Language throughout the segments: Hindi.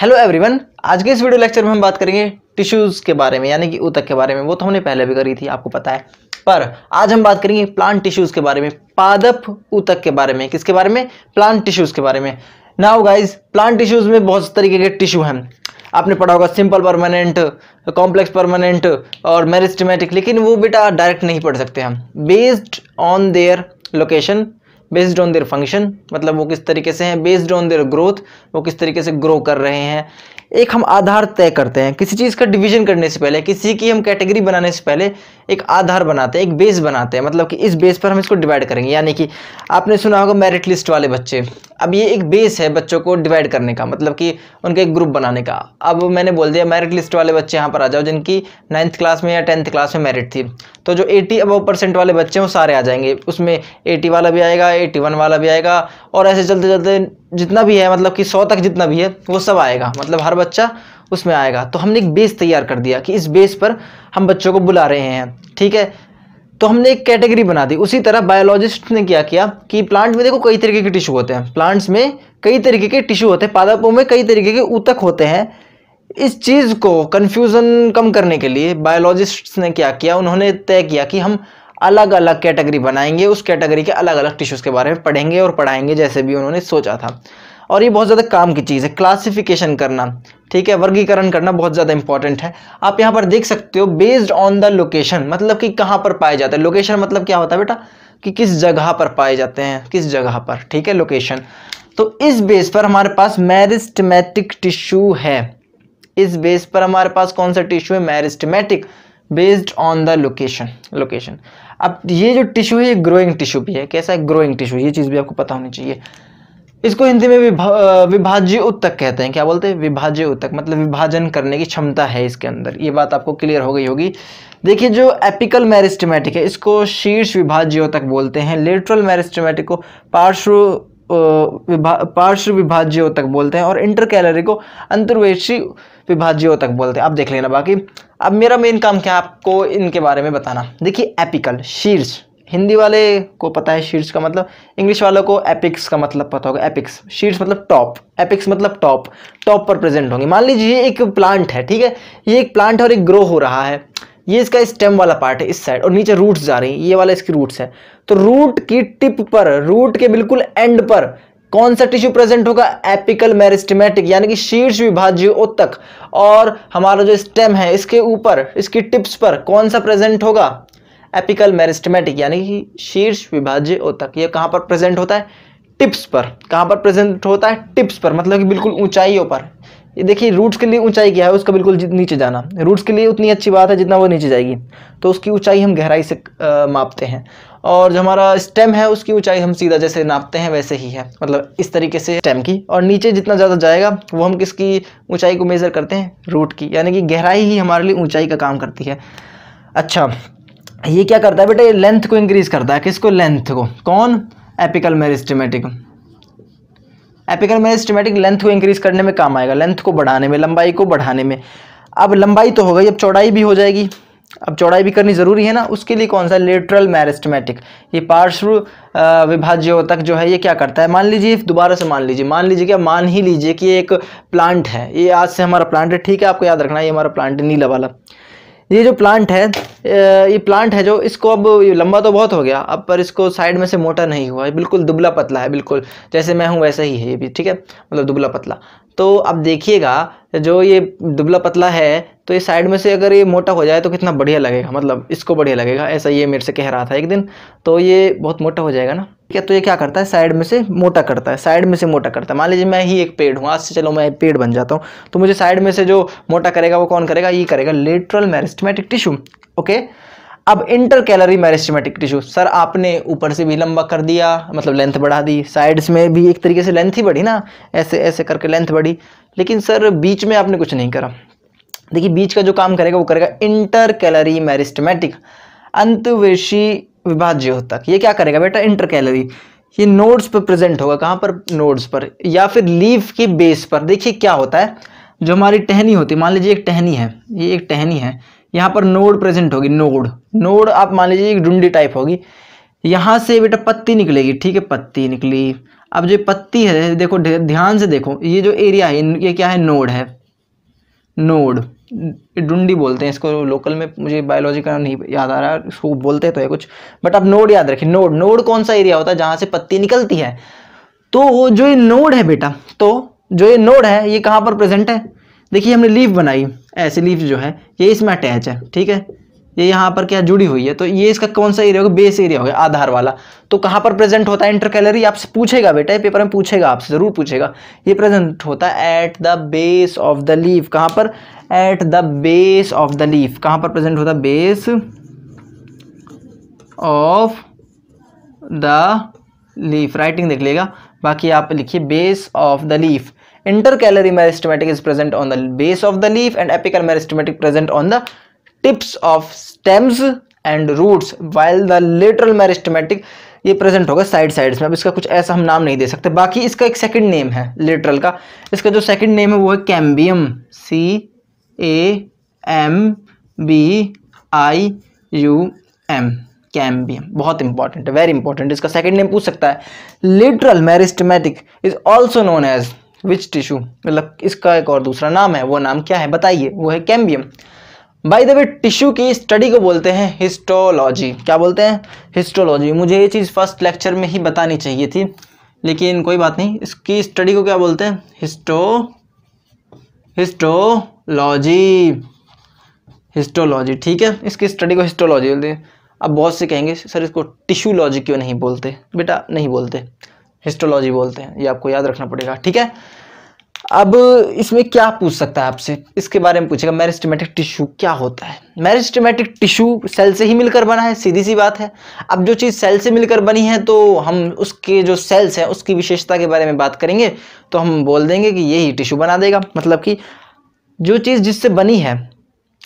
हेलो एवरीवन आज के इस वीडियो लेक्चर में हम बात करेंगे टिश्यूज़ के बारे में यानी कि ऊतक के बारे में वो तो हमने पहले भी करी थी आपको पता है पर आज हम बात करेंगे प्लांट टिश्यूज़ के बारे में पादप ऊतक के बारे में किसके बारे में प्लांट टिश्यूज़ के बारे में नाउ गाइज प्लांट टिश्यूज़ में बहुत तरीके के टिश्यू हैं आपने पढ़ा होगा सिंपल परमानेंट कॉम्प्लेक्स परमानेंट और मेरिस्टमेटिक लेकिन वो बेटा डायरेक्ट नहीं पढ़ सकते हम based on their location based on their function मतलब वो किस तरीके से हैं बेस्ड ऑन देयर ग्रोथ वो किस तरीके से ग्रो कर रहे हैं एक हम आधार तय करते हैं किसी चीज़ का डिवीजन करने से पहले किसी की हम कैटेगरी बनाने से पहले एक आधार बनाते हैं एक बेस बनाते हैं मतलब कि इस बेस पर हम इसको डिवाइड करेंगे यानी कि आपने सुना होगा मेरिट लिस्ट वाले बच्चे अब ये एक बेस है बच्चों को डिवाइड करने का मतलब कि उनका एक ग्रुप बनाने का अब मैंने बोल दिया मेरिट लिस्ट वाले बच्चे यहाँ पर आ जाओ जिनकी नाइन्थ क्लास में या टेंथ क्लास में मेरिट थी तो जो 80 अबव परसेंट वाले बच्चे हैं वो सारे आ जाएंगे उसमें 80 वाला भी आएगा 81 वाला भी आएगा और ऐसे चलते चलते जितना भी है मतलब कि 100 तक जितना भी है वो सब आएगा मतलब हर बच्चा उसमें आएगा तो हमने एक बेस तैयार कर दिया कि इस बेस पर हम बच्चों को बुला रहे हैं ठीक है तो हमने एक कैटेगरी बना दी उसी तरह बायोलॉजिस्ट ने क्या किया कि प्लांट में देखो कई तरीके के टिश्यू होते हैं प्लांट्स में कई तरीके के टिश्यू होते हैं पादपों में कई तरीके के ऊतक होते हैं इस चीज़ को कन्फ्यूज़न कम करने के लिए बायोलॉजिस्ट्स ने क्या किया उन्होंने तय किया कि हम अलग अलग कैटेगरी बनाएंगे उस कैटेगरी के अलग अलग टिश्यूज़ के बारे में पढ़ेंगे और पढ़ाएंगे जैसे भी उन्होंने सोचा था और ये बहुत ज़्यादा काम की चीज़ है क्लासिफिकेशन करना ठीक है वर्गीकरण करना बहुत ज़्यादा इंपॉर्टेंट है आप यहाँ पर देख सकते हो बेस्ड ऑन द लोकेशन मतलब कि कहाँ पर पाए जाते हैं लोकेशन मतलब क्या होता है बेटा कि किस जगह पर पाए जाते हैं किस जगह पर ठीक है लोकेशन तो इस बेस पर हमारे पास मैरिस्टमेटिक टिश्यू है इस बेस पर हमारे पास कौन सा टिश्यू है meristematic based on the location location अब ये जो टिश्यू है ये ग्रोइंग टिश्यू भी है कैसा है ग्रोइंग टिश्यू ये चीज़ भी आपको पता होनी चाहिए इसको हिंदी में विभा विभाज्य उत्तक कहते हैं क्या बोलते हैं विभाज्य उत्तक मतलब विभाजन करने की क्षमता है इसके अंदर ये बात आपको क्लियर हो गई होगी देखिए जो एपिकल मैरिस्टमेटिक है इसको शीर्ष विभाज्य उत्तक बोलते हैं लेटरल मैरिस्टमेटिक को पार्श्व विभा पार्श्व विभाज्यों तक बोलते हैं और इंटर कैलरी को अंतर्वेशी विभाज्यों तक बोलते हैं आप देख लेना बाकी अब मेरा मेन काम क्या है आपको इनके बारे में बताना देखिए एपिकल शीर्ष हिंदी वाले को पता है शीर्ष का मतलब इंग्लिश वालों को एपिक्स का मतलब पता होगा एपिक्स शीर्ष मतलब टॉप एपिक्स मतलब टॉप टॉप पर प्रेजेंट होंगे मान लीजिए एक प्लांट है ठीक है ये एक प्लांट और एक ग्रो हो रहा है ये इसका स्टेम वाला पार्ट है इस साइड और नीचे रूट्स जा रही है ये वाला इसकी रूट्स है तो रूट की टिप पर रूट के बिल्कुल एंड पर कौन सा टिश्यू प्रेजेंट होगा एपिकल मेरिस्टमेटिक यानी कि शीर्ष विभाज्य उत्तक और हमारा जो स्टेम है इसके ऊपर इसकी टिप्स पर कौन सा प्रेजेंट होगा एपिकल मेरिस्टमेटिक यानी कि शीर्ष विभाज्य उत्तक ये कहाँ पर प्रेजेंट होता है टिप्स पर कहाँ पर प्रेजेंट होता है टिप्स पर मतलब कि बिल्कुल ऊंचाइयों पर ये देखिए रूट्स के लिए ऊंचाई क्या है उसका बिल्कुल नीचे जाना रूट्स के लिए उतनी अच्छी बात है जितना वो नीचे जाएगी तो उसकी ऊंचाई हम गहराई से आ, मापते हैं और जो हमारा स्टेम है उसकी ऊंचाई हम सीधा जैसे नापते हैं वैसे ही है मतलब इस तरीके से स्टेम की और नीचे जितना ज़्यादा जाएगा वो हम किसकी ऊँचाई को मेज़र करते हैं रूट की यानी कि गहराई ही हमारे लिए ऊँचाई का काम करती है अच्छा ये क्या करता है बेटा ये लेंथ को इंक्रीज़ करता है किसको लेंथ को कौन एपिकल मेरिस्टमेटिक एपिकल मेरे स्टीमेटिक लेंथ को इंक्रीज करने में काम आएगा लेंथ को बढ़ाने में लंबाई को बढ़ाने में अब लंबाई तो हो गई अब चौड़ाई भी हो जाएगी अब चौड़ाई भी करनी ज़रूरी है ना उसके लिए कौन सा लेटरल मैरिस्टमेटिक ये पार्श्व विभाज्यों तक जो है ये क्या करता है मान लीजिए दोबारा से मान लीजिए मान लीजिए क्या मान ही लीजिए कि ये एक प्लांट है ये आज से हमारा प्लांट है ठीक है आपको याद रखना है ये हमारा प्लांट है नीला वाला ये जो प्लांट है ये प्लांट है जो इसको अब लंबा तो बहुत हो गया अब पर इसको साइड में से मोटा नहीं हुआ बिल्कुल दुबला पतला है बिल्कुल जैसे मैं हूँ वैसा ही है ये भी ठीक है मतलब दुबला पतला तो अब देखिएगा जो ये दुबला पतला है तो ये साइड में से अगर ये मोटा हो जाए तो कितना बढ़िया लगेगा मतलब इसको बढ़िया लगेगा ऐसा ये मेरे से कह रहा था एक दिन तो ये बहुत मोटा हो जाएगा ना क्या तो ये क्या करता है साइड में से मोटा करता है साइड में से मोटा करता है मान लीजिए मैं ही एक पेड़ हूँ आज से चलो मैं पेड़ बन जाता हूँ तो मुझे साइड में से जो मोटा करेगा वो कौन करेगा ये करेगा लेटरल मैरिस्टमेटिक टिश्यू ओके अब intercalary meristematic tissue sir आपने ऊपर से भी लंबा कर दिया मतलब लेंथ बढ़ा दी साइड्स में भी एक तरीके से लेंथ ही बढ़ी ना ऐसे ऐसे करके लेंथ बढ़ी लेकिन सर बीच में आपने कुछ नहीं करा देखिए बीच का जो काम करेगा वो करेगा इंटर कैलरी मैरिस्टमेटिक अंतवेशी विभाज्य होता ये क्या करेगा बेटा इंटर कैलरी ये नोड्स पर प्रेजेंट होगा कहाँ पर नोड्स पर या फिर लीव के बेस पर देखिए क्या होता है जो हमारी टहनी होती है मान लीजिए एक टहनी है ये एक टहनी है यहाँ पर नोड प्रेजेंट होगी नोड नोड आप मान लीजिए एक डुंडी टाइप होगी यहाँ से बेटा पत्ती निकलेगी ठीक है पत्ती निकली अब जो पत्ती है देखो ध्यान से देखो ये जो एरिया है ये क्या है नोड है नोड डुंडी बोलते हैं इसको लोकल में मुझे बायोलॉजी का नहीं याद आ रहा है इसको बोलते तो है कुछ बट आप नोड याद रखें नोड नोड कौन सा एरिया होता है जहाँ से पत्ती निकलती है तो जो ये नोड है बेटा तो जो ये नोड है ये कहाँ पर प्रेजेंट है देखिए हमने लीफ बनाई ऐसी लीफ जो है ये इसमें अटैच है ठीक है ये यहाँ पर क्या जुड़ी हुई है तो ये इसका कौन सा एरिया होगा बेस एरिया होगा आधार वाला तो कहाँ पर प्रेजेंट होता है इंटर कैलरी आपसे पूछेगा बेटा ये पेपर में पूछेगा आपसे ज़रूर पूछेगा ये प्रेजेंट होता है at the base of the leaf कहाँ पर at the base of the leaf कहाँ पर प्रेजेंट होता है base of the leaf writing देख लेगा बाकी आप लिखिए base of the leaf intercalary meristematic is present on the base of the leaf and apical meristematic present on the tips of stems and roots while the lateral meristematic ये प्रेजेंट होगा साइड साइड्स में अब इसका कुछ ऐसा हम नाम नहीं दे सकते बाकी इसका एक सेकंड नेम है लेटरल का इसका जो सेकंड नेम है वो है cambium C A M B I U M cambium बहुत इंपॉर्टेंट है वेरी इंपॉर्टेंट इसका सेकंड नेम पूछ सकता है lateral meristematic is also known as which tissue मतलब इसका एक और दूसरा नाम है वो नाम क्या है बताइए वो है cambium by the way tissue की स्टडी को बोलते हैं हिस्टोलॉजी क्या बोलते हैं हिस्टोलॉजी मुझे ये चीज़ फर्स्ट लेक्चर में ही बतानी चाहिए थी लेकिन कोई बात नहीं इसकी स्टडी को क्या बोलते हैं हिस्टो हिस्टोलॉजी हिस्टोलॉजी ठीक है इसकी स्टडी को हिस्टोलॉजी बोलते हैं अब बहुत से कहेंगे सर इसको टिश्यूलॉजी क्यों नहीं बोलते बेटा नहीं बोलते हिस्टोलॉजी बोलते हैं ये आपको याद रखना पड़ेगा ठीक है अब इसमें क्या पूछ सकता है आपसे इसके बारे में पूछेगा मैरिस्टमेटिक टिश्यू क्या होता है मैरिस्टमेटिक टिश्यू सेल से ही मिलकर बना है सीधी सी बात है अब जो चीज़ सेल से मिलकर बनी है तो हम उसके जो सेल्स हैं उसकी विशेषता के बारे में बात करेंगे तो हम बोल देंगे कि यही टिश्यू बना देगा मतलब कि जो चीज़ जिससे बनी है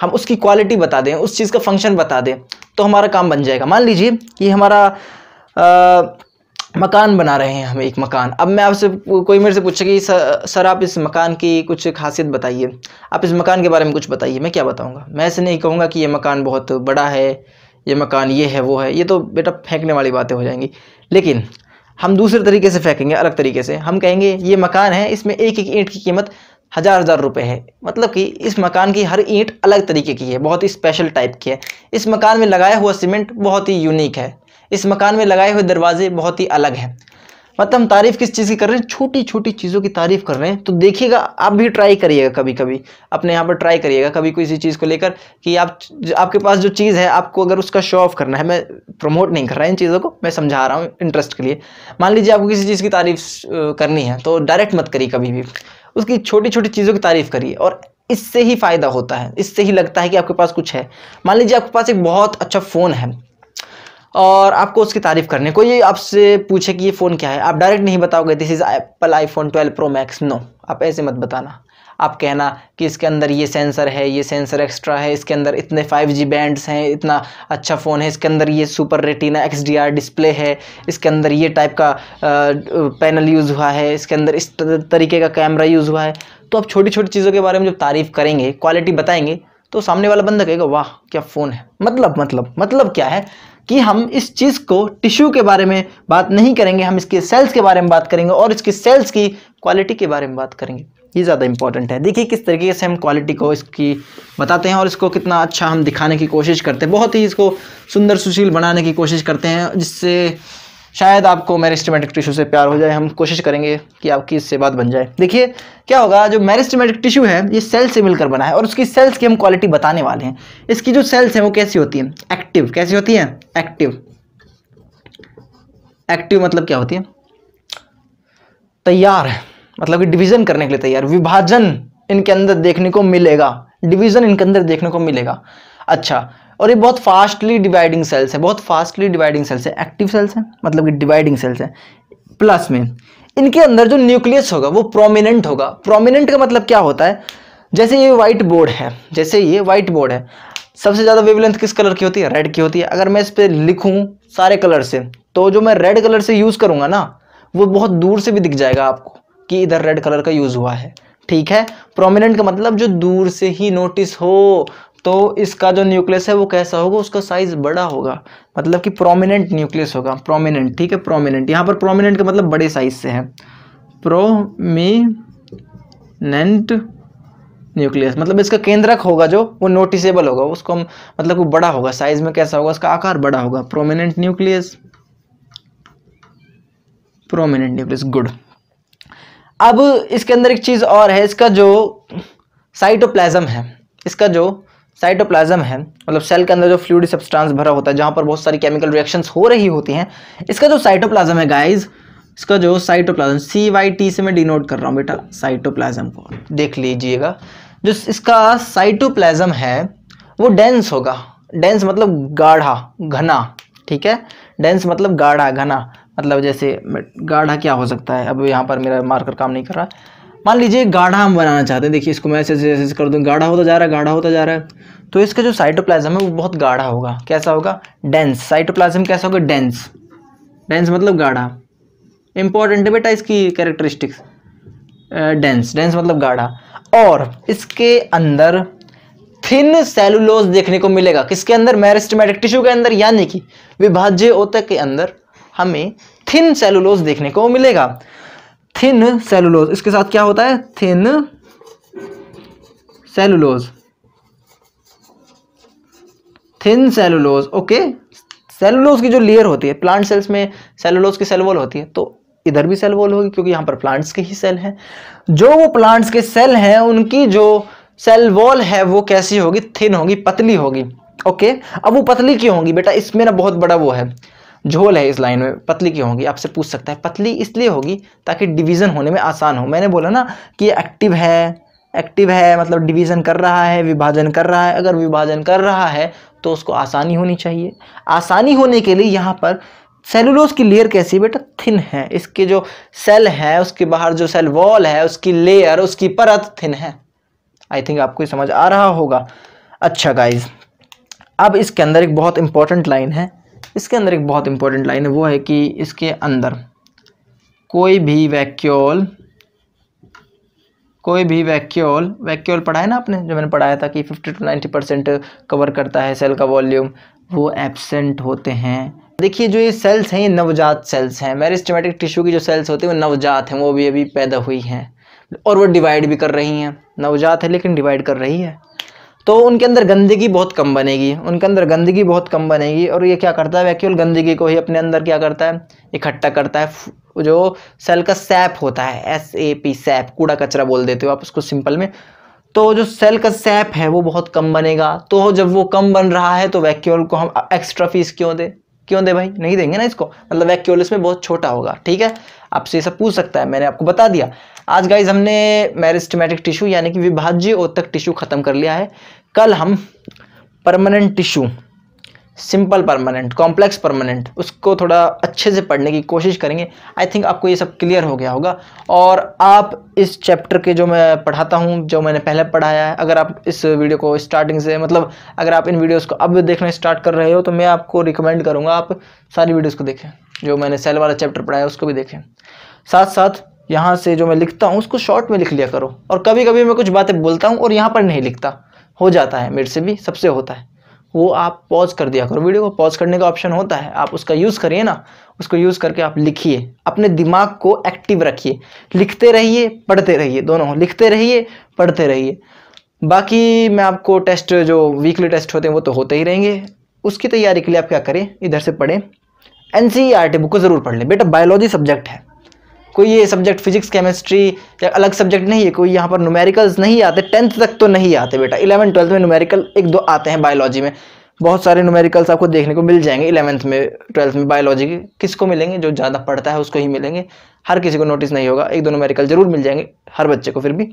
हम उसकी क्वालिटी बता दें उस चीज़ का फंक्शन बता दें तो हमारा काम बन जाएगा मान लीजिए कि हमारा मकान बना रहे हैं हम एक मकान अब मैं आपसे कोई मेरे से पूछे कि सर आप इस मकान की कुछ खासियत बताइए आप इस मकान के बारे में कुछ बताइए मैं क्या बताऊँगा मैं ऐसे नहीं कहूँगा कि ये मकान बहुत बड़ा है ये मकान ये है वो है ये तो बेटा फेंकने वाली बातें हो जाएंगी लेकिन हम दूसरे तरीके से फेंकेंगे अलग तरीके से हम कहेंगे ये मकान है इसमें एक एक ईंट की कीमत हज़ार हज़ार रुपये है मतलब कि इस मकान की हर ईंट अलग तरीके की है बहुत ही स्पेशल टाइप की है इस मकान में लगाया हुआ सीमेंट बहुत ही यूनिक है इस मकान में लगाए हुए दरवाजे बहुत ही अलग हैं मतलब हम तारीफ़ किस चीज़ की कर रहे हैं छोटी छोटी चीज़ों की तारीफ़ कर रहे हैं तो देखिएगा आप भी ट्राई करिएगा कभी कभी अपने यहाँ पर ट्राई करिएगा कभी कोई किसी चीज़ को लेकर कि आप आपके पास जो चीज़ है आपको अगर उसका शो ऑफ करना है मैं प्रमोट नहीं कर रहा इन चीज़ों को मैं समझा रहा हूँ इंटरेस्ट के लिए मान लीजिए आपको किसी चीज़ की तारीफ करनी है तो डायरेक्ट मत करिए कभी भी उसकी छोटी छोटी चीज़ों की तारीफ़ करिए और इससे ही फ़ायदा होता है इससे ही लगता है कि आपके पास कुछ है मान लीजिए आपके पास एक बहुत अच्छा फ़ोन है और आपको उसकी तारीफ़ करने कोई आपसे पूछे कि ये फ़ोन क्या है आप डायरेक्ट नहीं बताओगे this is Apple iPhone 12 Pro Max no आप ऐसे मत बताना आप कहना कि इसके अंदर ये सेंसर है ये सेंसर एक्स्ट्रा है इसके अंदर इतने 5G बैंड्स हैं इतना अच्छा फ़ोन है इसके अंदर ये सुपर रेटिना एक्स डिस्प्ले है इसके अंदर ये टाइप का पैनल यूज़ हुआ है इसके अंदर इस तरीके का कैमरा यूज़ हुआ है तो आप छोटी छोटी चीज़ों के बारे में जब तारीफ़ करेंगे क्वालिटी बताएंगे तो सामने वाला बंदा कहेगा वाह क्या फ़ोन है मतलब मतलब मतलब क्या है कि हम इस चीज़ को टिश्यू के बारे में बात नहीं करेंगे हम इसके सेल्स के बारे में बात करेंगे और इसकी सेल्स की क्वालिटी के बारे में बात करेंगे ये ज़्यादा इंपॉर्टेंट है देखिए किस तरीके से हम क्वालिटी को इसकी बताते हैं और इसको कितना अच्छा हम दिखाने की कोशिश करते हैं बहुत ही इसको सुंदर सुशील बनाने की कोशिश करते हैं जिससे शायद आपको मैरिस्टमेटिक टिश्यू से प्यार हो जाए हम कोशिश करेंगे कि आपकी इससे बात बन जाए देखिए क्या होगा जो मैरिस्टमेटिक टिश्यू है ये सेल से मिलकर बना है और उसकी सेल्स की हम क्वालिटी बताने वाले हैं इसकी जो सेल्स हैं वो कैसी होती हैं एक्टिव कैसी होती हैं एक्टिव एक्टिव मतलब क्या होती है तैयार है मतलब कि डिवीजन करने के लिए तैयार विभाजन इनके अंदर देखने को मिलेगा डिवीजन इनके अंदर देखने को मिलेगा अच्छा और ये बहुत फास्टली डिवाइडिंग सेल्स है बहुत फास्टली डिवाइडिंग सेल्स है एक्टिव सेल्स हैं मतलब कि डिवाइडिंग सेल्स हैं प्लस में इनके अंदर जो न्यूक्लियस होगा वो प्रोमिनेंट होगा प्रोमिनेंट का मतलब क्या होता है जैसे ये वाइट बोर्ड है जैसे ये वाइट बोर्ड है सबसे ज़्यादा वेवलेंथ किस कलर की होती है रेड की होती है अगर मैं इस पर लिखूँ सारे कलर से तो जो मैं रेड कलर से यूज़ करूँगा ना वो बहुत दूर से भी दिख जाएगा आपको कि इधर रेड कलर का यूज़ हुआ है ठीक है प्रोमिनेंट का मतलब जो दूर से ही नोटिस हो तो इसका जो न्यूक्लियस है वो कैसा होगा उसका साइज बड़ा होगा मतलब कि प्रोमिनेंट न्यूक्लियस होगा प्रोमिनेंट ठीक है प्रोमिनेंट यहाँ पर प्रोमिनेंट का मतलब बड़े साइज से है प्रोमिनेंट न्यूक्लियस मतलब इसका केंद्रक होगा जो वो नोटिसेबल होगा उसको हम मतलब वो बड़ा होगा साइज में कैसा होगा उसका आकार बड़ा होगा prominent nucleus prominent nucleus good अब इसके अंदर एक चीज़ और है इसका जो साइटोप्लाज्म है इसका जो साइटोप्लाज्म है मतलब सेल के अंदर जो फ्लूड सब्सटेंस भरा होता है जहाँ पर बहुत सारी केमिकल रिएक्शंस हो रही होती हैं इसका जो साइटोप्लाज्म है गाइज इसका जो साइटोप्लाज्म सी वाई टी से मैं डिनोट कर रहा हूँ बेटा साइटोप्लाज्म को देख लीजिएगा जो इसका साइटोप्लाज्म है वो डेंस होगा डेंस मतलब गाढ़ा घना ठीक है डेंस मतलब गाढ़ा घना मतलब जैसे गाढ़ा क्या हो सकता है अब यहाँ पर मेरा मार्कर काम नहीं कर रहा मान लीजिए गाढ़ा हम बनाना चाहते हैं देखिए इसको मैं ऐसे ऐसे कर दूँ गाढ़ा होता जा रहा है गाढ़ा होता जा रहा है तो इसका जो साइटोप्लाज्म है वो बहुत गाढ़ा होगा कैसा होगा डेंस साइटोप्लाज्म कैसा होगा डेंस डेंस मतलब गाढ़ा इंपॉर्टेंट है बेटा इसकी कैरेक्टरिस्टिक्स डेंस डेंस मतलब गाढ़ा और इसके अंदर थिन सेलुलोज देखने को मिलेगा किसके अंदर मैरिस्टमेटिक टिश्यू के अंदर यानी कि विभाज्य ओतक के अंदर हमें थिन सेलुलोज देखने को मिलेगा थिन सेलुलोज इसके साथ क्या होता है thin cellulose thin cellulose okay cellulose की जो लेयर होती है प्लांट सेल्स में सेलुलोज की सेलवॉल होती है तो इधर भी सेल वॉल होगी क्योंकि यहां पर प्लांट्स के ही सेल है जो वो प्लांट्स के सेल हैं उनकी जो सेल वॉल है वो कैसी होगी थिन होगी पतली होगी ओके अब वो पतली क्यों होगी बेटा इसमें ना बहुत बड़ा वो है झोल है इस लाइन में पतली क्यों होगी आपसे पूछ सकता है पतली इसलिए होगी ताकि डिवीज़न होने में आसान हो मैंने बोला ना कि एक्टिव है एक्टिव है मतलब डिवीज़न कर रहा है विभाजन कर रहा है अगर विभाजन कर रहा है तो उसको आसानी होनी चाहिए आसानी होने के लिए यहाँ पर सेलुलोज की लेयर कैसी बेटा थिन है इसके जो सेल है उसके बाहर जो सेल वॉल है उसकी लेयर उसकी परत थिन है आई थिंक आपको समझ आ रहा होगा अच्छा गाइज अब इसके अंदर एक बहुत इंपॉर्टेंट लाइन है इसके अंदर एक बहुत इंपॉर्टेंट लाइन है वो है कि इसके अंदर कोई भी वैक्यूल कोई भी वैक्यूल वैक्यूल पढ़ाया ना आपने जो मैंने पढ़ाया था कि fifty to ninety percent cover करता है सेल का वॉल्यूम वो एबसेंट होते हैं देखिए जो ये सेल्स हैं ये नवजात सेल्स हैं मेरिस्टमेटिक टिश्यू की जो सेल्स होती हैं वो नवजात हैं वो भी अभी पैदा हुई हैं और वो डिवाइड भी कर रही हैं नवजात है लेकिन डिवाइड कर रही है तो उनके अंदर गंदगी बहुत कम बनेगी उनके अंदर गंदगी बहुत कम बनेगी और ये क्या करता है वैक्यूल गंदगी को ही अपने अंदर क्या करता है इकट्ठा करता है जो सेल का सैप होता है एस ए पी सैप कूड़ा कचरा बोल देते हो आप उसको सिंपल में तो जो सेल का सैप है वो बहुत कम बनेगा तो जब वो कम बन रहा है तो वैक्यूल को हम एक्स्ट्रा फीस क्यों दें क्यों दे भाई नहीं देंगे ना इसको मतलब वैक्यूलस में बहुत छोटा होगा ठीक है आपसे ये सब पूछ सकता है मैंने आपको बता दिया आज गाइज हमने मैरिस्टमेटिक टिश्यू यानी कि विभाज्य ओतक टिश्यू खत्म कर लिया है कल हम permanent tissue simple permanent complex permanent उसको थोड़ा अच्छे से पढ़ने की कोशिश करेंगे आई थिंक आपको ये सब क्लियर हो गया होगा और आप इस चैप्टर के जो मैं पढ़ाता हूँ जो मैंने पहले पढ़ाया है अगर आप इस वीडियो को स्टार्टिंग से मतलब अगर आप इन वीडियोस को अब देखना स्टार्ट कर रहे हो तो मैं आपको रिकमेंड करूँगा आप सारी वीडियोज़ को देखें जो मैंने सेल वाला चैप्टर पढ़ाया उसको भी देखें साथ साथ यहाँ से जो मैं लिखता हूँ उसको शॉर्ट में लिख लिया करो और कभी कभी मैं कुछ बातें बोलता हूँ और यहाँ पर नहीं लिखता हो जाता है मेरे से भी सबसे होता है वो आप पॉज कर दिया करो वीडियो को पॉज करने का ऑप्शन होता है आप उसका यूज़ करिए ना उसको यूज़ करके आप लिखिए अपने दिमाग को एक्टिव रखिए लिखते रहिए पढ़ते रहिए दोनों लिखते रहिए पढ़ते रहिए बाकी मैं आपको टेस्ट जो वीकली टेस्ट होते हैं वो तो होते ही रहेंगे उसकी तैयारी के लिए आप क्या करें इधर से पढ़ें एन सी बुक को ज़रूर पढ़ लें बेटा बायोलॉजी सब्जेक्ट है कोई ये सब्जेक्ट फिजिक्स केमिस्ट्री या अलग सब्जेक्ट नहीं है कोई यहाँ पर नुमेरिकल्स नहीं आते टेंथ तक तो नहीं आते बेटा इलेवन ट्वेल्थ में नुमेरिकल एक दो आते हैं बायोलॉजी में बहुत सारे नुमेरिकल्स आपको देखने को मिल जाएंगे इलेवंथ में ट्वेल्थ में बायोलॉजी के किसको मिलेंगे जो ज़्यादा पढ़ता है उसको ही मिलेंगे हर किसी को नोटिस नहीं होगा एक दो नुमेरिकल जरूर मिल जाएंगे हर बच्चे को फिर भी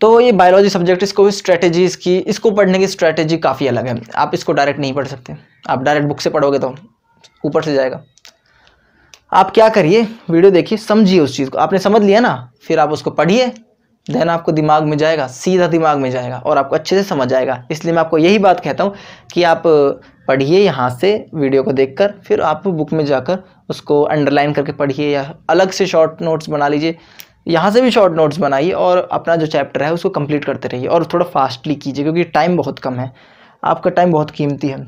तो ये बायोलॉजी सब्जेक्ट इसको स्ट्रैटेजीज़ की इसको पढ़ने की स्ट्रैटेजी काफ़ी अलग है आप इसको डायरेक्ट नहीं पढ़ सकते आप डायरेक्ट बुक से पढ़ोगे तो ऊपर से जाएगा आप क्या करिए वीडियो देखिए समझिए उस चीज़ को आपने समझ लिया ना फिर आप उसको पढ़िए देन आपको दिमाग में जाएगा सीधा दिमाग में जाएगा और आपको अच्छे से समझ आएगा इसलिए मैं आपको यही बात कहता हूँ कि आप पढ़िए यहाँ से वीडियो को देखकर फिर आप बुक में जाकर उसको अंडरलाइन करके पढ़िए या अलग से शॉर्ट नोट्स बना लीजिए यहाँ से भी शॉर्ट नोट्स बनाइए और अपना जो चैप्टर है उसको कंप्लीट करते रहिए और थोड़ा फास्टली कीजिए क्योंकि टाइम बहुत कम है आपका टाइम बहुत कीमती है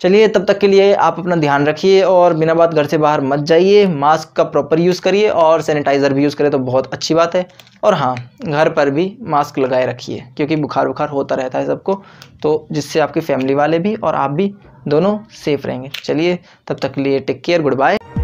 चलिए तब तक के लिए आप अपना ध्यान रखिए और बिना बात घर से बाहर मत जाइए मास्क का प्रॉपर यूज़ करिए और सैनिटाइज़र भी यूज़ करें तो बहुत अच्छी बात है और हाँ घर पर भी मास्क लगाए रखिए क्योंकि बुखार बुखार होता रहता है सबको तो जिससे आपकी फैमिली वाले भी और आप भी दोनों सेफ रहेंगे चलिए तब तक के लिए टेक केयर गुड बाय